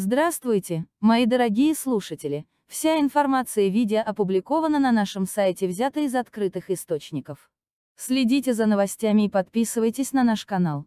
Здравствуйте, мои дорогие слушатели! Вся информация в видео опубликована на нашем сайте, взята из открытых источников. Следите за новостями и подписывайтесь на наш канал.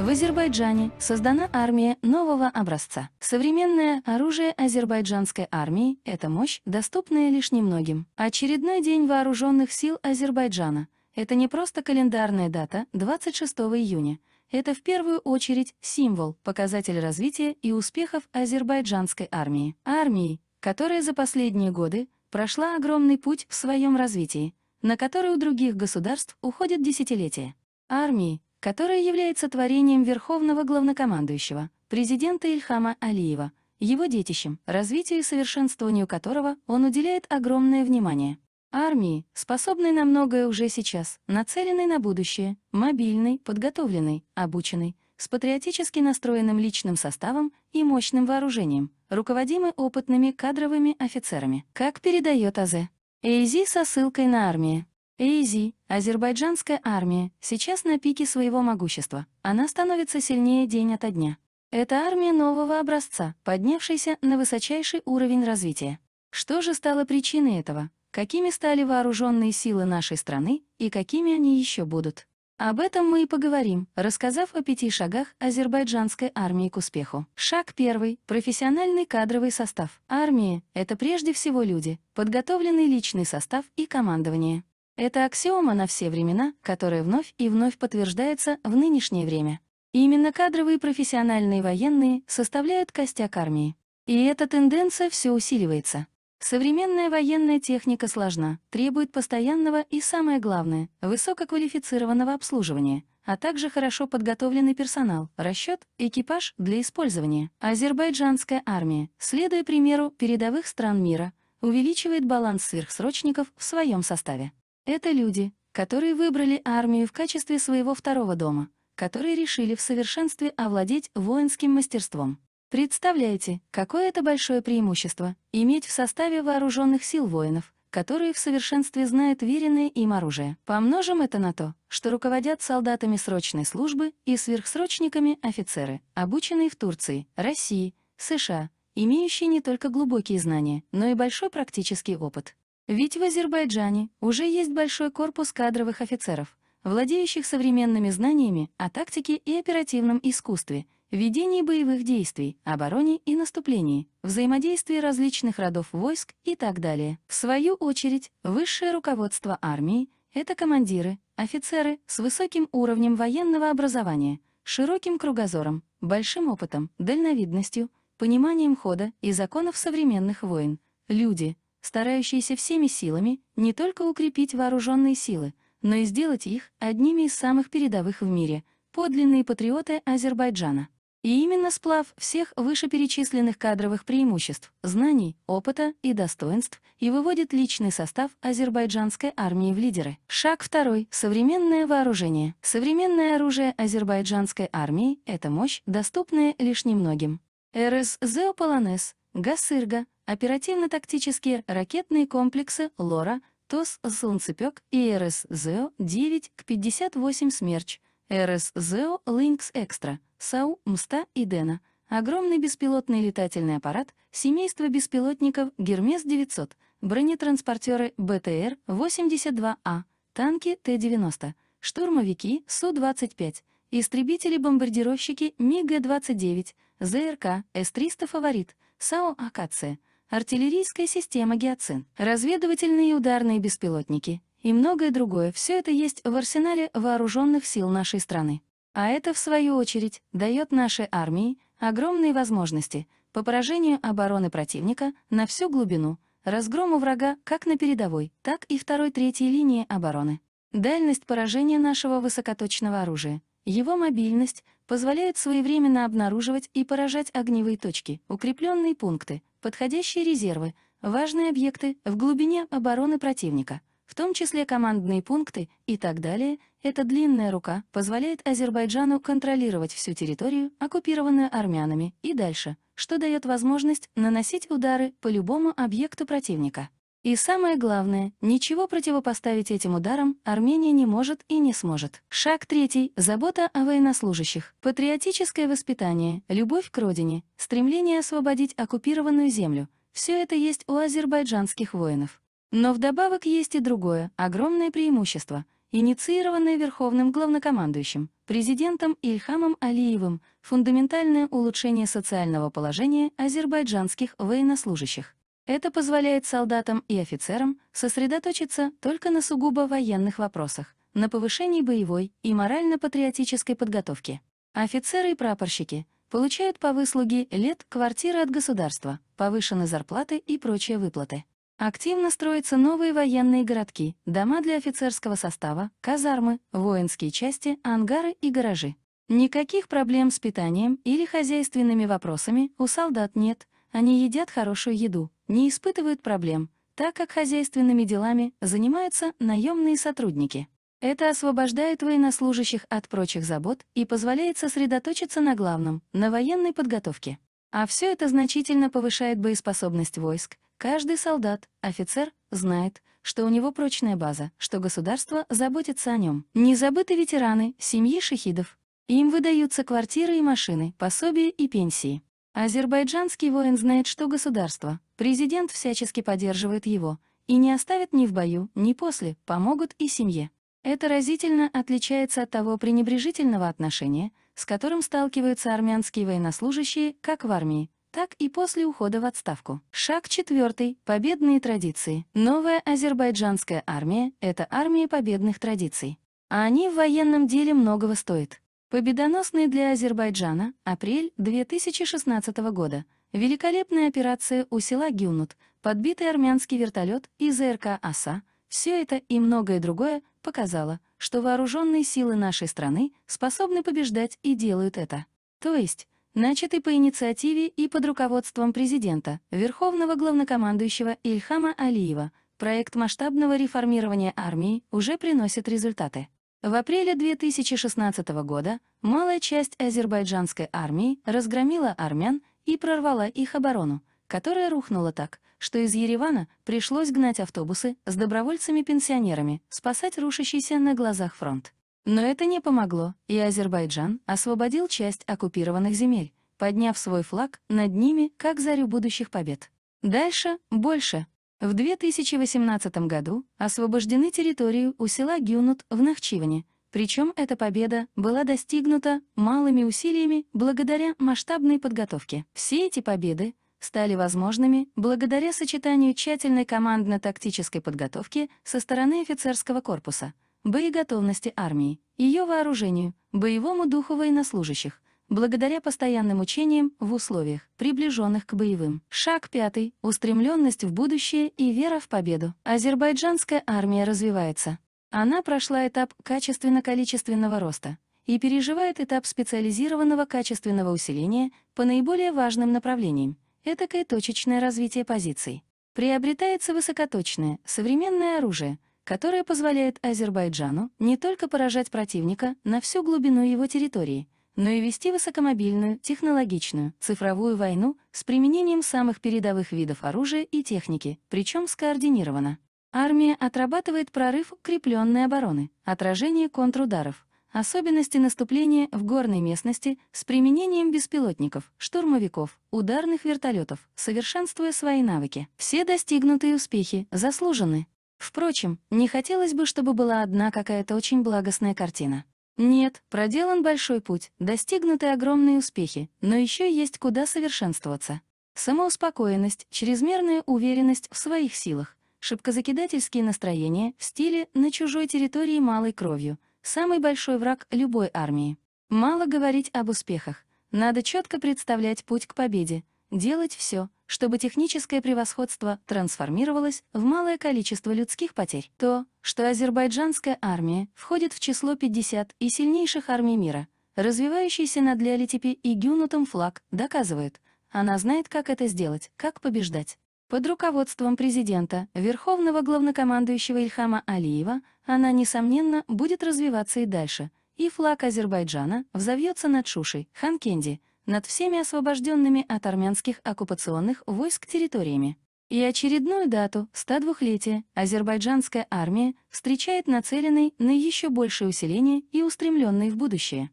В Азербайджане создана армия нового образца. Современное оружие азербайджанской армии – это мощь, доступная лишь немногим. Очередной день вооруженных сил Азербайджана – это не просто календарная дата, 26 июня – это в первую очередь символ, показатель развития и успехов азербайджанской армии. Армии, которая за последние годы прошла огромный путь в своем развитии, на который у других государств уходят десятилетия. Армии, которая является творением верховного главнокомандующего, президента Ильхама Алиева, его детищем, развитию и совершенствованию которого он уделяет огромное внимание армии, способной на многое уже сейчас, нацеленной на будущее, мобильной, подготовленной, обученной, с патриотически настроенным личным составом и мощным вооружением, руководимой опытными кадровыми офицерами, как передает АЗ. ЭйЗИ со ссылкой на армию. ЭйЗИ, азербайджанская армия, сейчас на пике своего могущества. Она становится сильнее день ото дня. Это армия нового образца, поднявшаяся на высочайший уровень развития. Что же стало причиной этого? какими стали вооруженные силы нашей страны и какими они еще будут. Об этом мы и поговорим, рассказав о пяти шагах азербайджанской армии к успеху. Шаг первый – профессиональный кадровый состав. Армия – это прежде всего люди, подготовленный личный состав и командование. Это аксиома на все времена, которая вновь и вновь подтверждается в нынешнее время. Именно кадровые профессиональные военные составляют костяк армии. И эта тенденция все усиливается. Современная военная техника сложна, требует постоянного и, самое главное, высококвалифицированного обслуживания, а также хорошо подготовленный персонал, расчет, экипаж для использования. Азербайджанская армия, следуя примеру передовых стран мира, увеличивает баланс сверхсрочников в своем составе. Это люди, которые выбрали армию в качестве своего второго дома, которые решили в совершенстве овладеть воинским мастерством. Представляете, какое это большое преимущество — иметь в составе вооруженных сил воинов, которые в совершенстве знают веренное им оружие. Помножим это на то, что руководят солдатами срочной службы и сверхсрочниками офицеры, обученные в Турции, России, США, имеющие не только глубокие знания, но и большой практический опыт. Ведь в Азербайджане уже есть большой корпус кадровых офицеров, владеющих современными знаниями о тактике и оперативном искусстве — ведении боевых действий, обороне и наступлении, взаимодействии различных родов войск и так далее. В свою очередь, высшее руководство армии — это командиры, офицеры с высоким уровнем военного образования, широким кругозором, большим опытом, дальновидностью, пониманием хода и законов современных войн, люди, старающиеся всеми силами не только укрепить вооруженные силы, но и сделать их одними из самых передовых в мире, подлинные патриоты Азербайджана. И именно сплав всех вышеперечисленных кадровых преимуществ, знаний, опыта и достоинств и выводит личный состав азербайджанской армии в лидеры. Шаг второй. Современное вооружение. Современное оружие азербайджанской армии — это мощь, доступная лишь немногим. РС «Зео Полонез», «Гасырга», оперативно-тактические ракетные комплексы «Лора», ТОС «Солнцепёк» и РС «Зео-9» к 58 «Смерч», РС «Зео Линкс Экстра», САУ «Мста» и «Дена», огромный беспилотный летательный аппарат, семейство беспилотников «Гермес-900», бронетранспортеры БТР-82А, а, танки Т-90, штурмовики Су-25, истребители-бомбардировщики МиГ-29, ЗРК, С-300 «Фаворит», Сау «Акация», артиллерийская система «Геоцин», разведывательные и ударные беспилотники и многое другое, все это есть в арсенале вооруженных сил нашей страны. А это, в свою очередь, дает нашей армии огромные возможности по поражению обороны противника на всю глубину, разгрому врага как на передовой, так и второй-третьей линии обороны. Дальность поражения нашего высокоточного оружия, его мобильность позволяют своевременно обнаруживать и поражать огневые точки, укрепленные пункты, подходящие резервы, важные объекты в глубине обороны противника, в том числе командные пункты и так далее — эта длинная рука позволяет Азербайджану контролировать всю территорию, оккупированную армянами, и дальше, что дает возможность наносить удары по любому объекту противника. И самое главное, ничего противопоставить этим ударам Армения не может и не сможет. Шаг третий – забота о военнослужащих, патриотическое воспитание, любовь к родине, стремление освободить оккупированную землю – все это есть у азербайджанских воинов. Но вдобавок есть и другое, огромное преимущество – инициированное Верховным главнокомандующим, президентом Ильхамом Алиевым, фундаментальное улучшение социального положения азербайджанских военнослужащих. Это позволяет солдатам и офицерам сосредоточиться только на сугубо военных вопросах, на повышении боевой и морально-патриотической подготовки. Офицеры и прапорщики получают по выслуге лет квартиры от государства, повышенные зарплаты и прочие выплаты. Активно строятся новые военные городки, дома для офицерского состава, казармы, воинские части, ангары и гаражи. Никаких проблем с питанием или хозяйственными вопросами у солдат нет, они едят хорошую еду, не испытывают проблем, так как хозяйственными делами занимаются наемные сотрудники. Это освобождает военнослужащих от прочих забот и позволяет сосредоточиться на главном, на военной подготовке. А все это значительно повышает боеспособность войск, Каждый солдат, офицер знает, что у него прочная база, что государство заботится о нем. Не забыты ветераны, семьи шахидов. Им выдаются квартиры и машины, пособия и пенсии. Азербайджанский воин знает, что государство, президент всячески поддерживает его и не оставит ни в бою, ни после, помогут и семье. Это разительно отличается от того пренебрежительного отношения, с которым сталкиваются армянские военнослужащие как в армии, так и после ухода в отставку. Шаг четвертый. Победные традиции. Новая азербайджанская армия — это армия победных традиций. А они в военном деле многого стоят. Победоносный для Азербайджана, апрель 2016 года. Великолепная операция у села Гюнут, подбитый армянский вертолет и ЗРК «Оса» — все это и многое другое показало, что вооруженные силы нашей страны способны побеждать и делают это. То есть, начатый по инициативе и под руководством президента, верховного главнокомандующего Ильхама Алиева, проект масштабного реформирования армии уже приносит результаты. В апреле 2016 года малая часть азербайджанской армии разгромила армян и прорвала их оборону, которая рухнула так, что из Еревана пришлось гнать автобусы с добровольцами-пенсионерами, спасать рушащийся на глазах фронт. Но это не помогло, и Азербайджан освободил часть оккупированных земель, подняв свой флаг над ними как зарю будущих побед. Дальше больше. В 2018 году освобождены территорию у села Гюнут в Нахчиване, причем эта победа была достигнута малыми усилиями благодаря масштабной подготовке. Все эти победы стали возможными благодаря сочетанию тщательной командно-тактической подготовки со стороны офицерского корпуса — боеготовности армии, ее вооружению, боевому духу военнослужащих, благодаря постоянным учениям в условиях, приближенных к боевым. Шаг пятый — устремленность в будущее и вера в победу. Азербайджанская армия развивается. Она прошла этап качественно-количественного роста и переживает этап специализированного качественного усиления по наиболее важным направлениям — этакое точечное развитие позиций. Приобретается высокоточное, современное оружие — которая позволяет Азербайджану не только поражать противника на всю глубину его территории, но и вести высокомобильную, технологичную, цифровую войну с применением самых передовых видов оружия и техники, причем скоординированно. Армия отрабатывает прорыв укрепленной обороны, отражение контрударов, особенности наступления в горной местности с применением беспилотников, штурмовиков, ударных вертолетов, совершенствуя свои навыки. Все достигнутые успехи заслужены, Впрочем, не хотелось бы, чтобы была одна какая-то очень благостная картина. Нет, проделан большой путь, достигнуты огромные успехи, но еще есть куда совершенствоваться. Самоуспокоенность, чрезмерная уверенность в своих силах, шибкозакидательские настроения в стиле «на чужой территории малой кровью», самый большой враг любой армии. Мало говорить об успехах, надо четко представлять путь к победе, делать все, чтобы техническое превосходство трансформировалось в малое количество людских потерь. То, что азербайджанская армия входит в число 50 и сильнейших армий мира, развивающийся на Лялитипи и Гюнутом флаг, доказывает, она знает, как это сделать, как побеждать. Под руководством президента, верховного главнокомандующего Ильхама Алиева, она, несомненно, будет развиваться и дальше, и флаг Азербайджана взовьется над Шушей, Ханкенди, над всеми освобожденными от армянских оккупационных войск территориями. И очередную дату, 102-летие, азербайджанская армия встречает нацеленный на еще большее усиление и устремленный в будущее.